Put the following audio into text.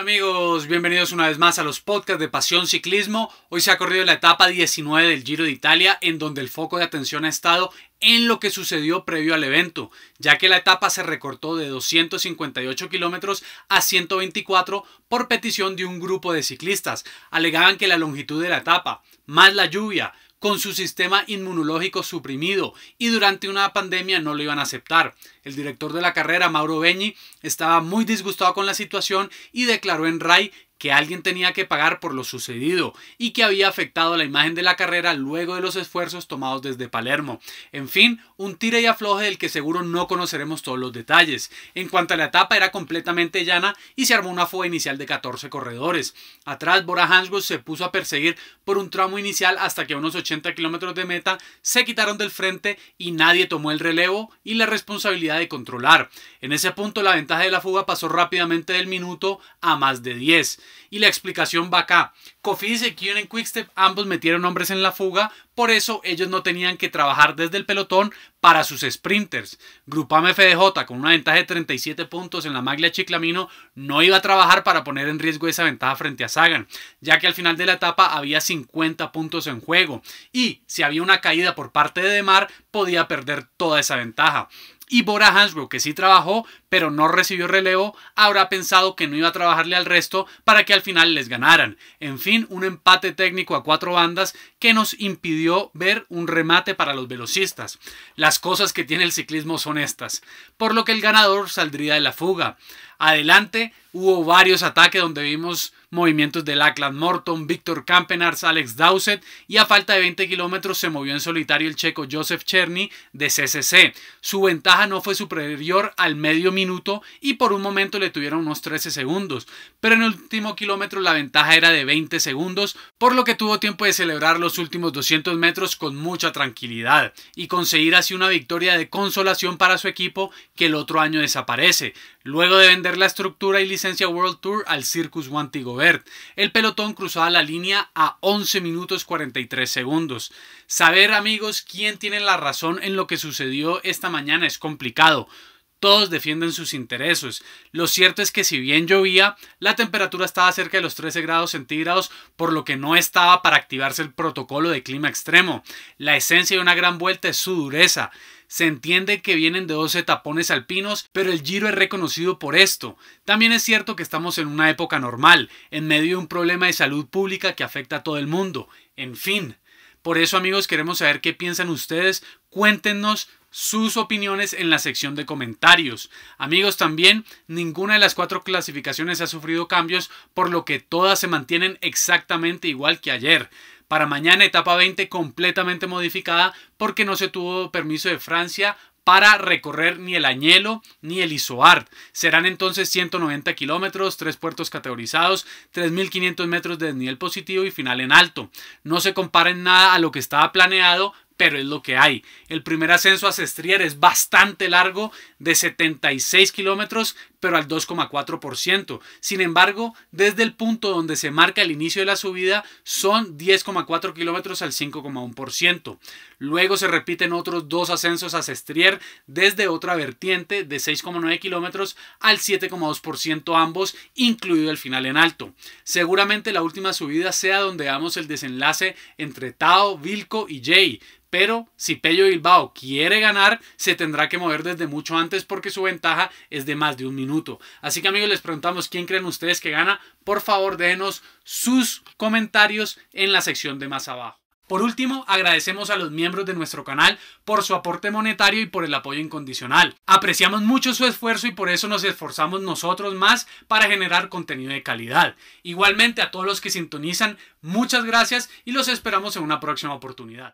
Hola amigos, bienvenidos una vez más a los podcasts de Pasión Ciclismo. Hoy se ha corrido la etapa 19 del Giro de Italia en donde el foco de atención ha estado en lo que sucedió previo al evento, ya que la etapa se recortó de 258 kilómetros a 124 por petición de un grupo de ciclistas. Alegaban que la longitud de la etapa, más la lluvia, con su sistema inmunológico suprimido y durante una pandemia no lo iban a aceptar. El director de la carrera, Mauro Beñi, estaba muy disgustado con la situación y declaró en RAI que alguien tenía que pagar por lo sucedido y que había afectado la imagen de la carrera luego de los esfuerzos tomados desde Palermo. En fin, un tira y afloje del que seguro no conoceremos todos los detalles. En cuanto a la etapa era completamente llana y se armó una fuga inicial de 14 corredores. Atrás Bora se puso a perseguir por un tramo inicial hasta que a unos 80 kilómetros de meta se quitaron del frente y nadie tomó el relevo y la responsabilidad de controlar. En ese punto la ventaja de la fuga pasó rápidamente del minuto a más de 10. Y la explicación va acá. Cofidis y en Quickstep ambos metieron hombres en la fuga, por eso ellos no tenían que trabajar desde el pelotón para sus sprinters. Grupama FDJ con una ventaja de 37 puntos en la maglia Chiclamino no iba a trabajar para poner en riesgo esa ventaja frente a Sagan, ya que al final de la etapa había 50 puntos en juego y si había una caída por parte de Demar podía perder toda esa ventaja. Y Bora Hansgrohe, que sí trabajó, pero no recibió relevo, habrá pensado que no iba a trabajarle al resto para que al final les ganaran. En fin, un empate técnico a cuatro bandas que nos impidió ver un remate para los velocistas. Las cosas que tiene el ciclismo son estas, por lo que el ganador saldría de la fuga. Adelante, Hubo varios ataques donde vimos movimientos de Lachlan Morton, Víctor Campenars, Alex Dowsett y a falta de 20 kilómetros se movió en solitario el checo Josef Cherny de CCC. Su ventaja no fue superior al medio minuto y por un momento le tuvieron unos 13 segundos, pero en el último kilómetro la ventaja era de 20 segundos, por lo que tuvo tiempo de celebrar los últimos 200 metros con mucha tranquilidad y conseguir así una victoria de consolación para su equipo que el otro año desaparece. Luego de vender la estructura y licencia World Tour al Circus Wantigobert, el pelotón cruzaba la línea a 11 minutos 43 segundos. Saber, amigos, quién tiene la razón en lo que sucedió esta mañana es complicado. Todos defienden sus intereses. Lo cierto es que si bien llovía, la temperatura estaba cerca de los 13 grados centígrados, por lo que no estaba para activarse el protocolo de clima extremo. La esencia de una gran vuelta es su dureza. Se entiende que vienen de 12 tapones alpinos, pero el Giro es reconocido por esto. También es cierto que estamos en una época normal, en medio de un problema de salud pública que afecta a todo el mundo. En fin. Por eso amigos queremos saber qué piensan ustedes. Cuéntenos sus opiniones en la sección de comentarios. Amigos, también ninguna de las cuatro clasificaciones ha sufrido cambios, por lo que todas se mantienen exactamente igual que ayer. Para mañana etapa 20 completamente modificada porque no se tuvo permiso de Francia para recorrer ni el Añelo ni el Isoard. Serán entonces 190 kilómetros, tres puertos categorizados, 3.500 metros de desnivel positivo y final en alto. No se compara en nada a lo que estaba planeado, pero es lo que hay. El primer ascenso a Sestrier es bastante largo, de 76 kilómetros, pero al 2,4%. Sin embargo, desde el punto donde se marca el inicio de la subida son 10,4 kilómetros al 5,1%. Luego se repiten otros dos ascensos a Sestrier desde otra vertiente de 6,9 kilómetros al 7,2% ambos, incluido el final en alto. Seguramente la última subida sea donde damos el desenlace entre Tao, Vilco y Jay, pero si Pello Bilbao quiere ganar, se tendrá que mover desde mucho antes porque su ventaja es de más de un minuto. Así que amigos, les preguntamos quién creen ustedes que gana. Por favor, déjenos sus comentarios en la sección de más abajo. Por último, agradecemos a los miembros de nuestro canal por su aporte monetario y por el apoyo incondicional. Apreciamos mucho su esfuerzo y por eso nos esforzamos nosotros más para generar contenido de calidad. Igualmente a todos los que sintonizan, muchas gracias y los esperamos en una próxima oportunidad.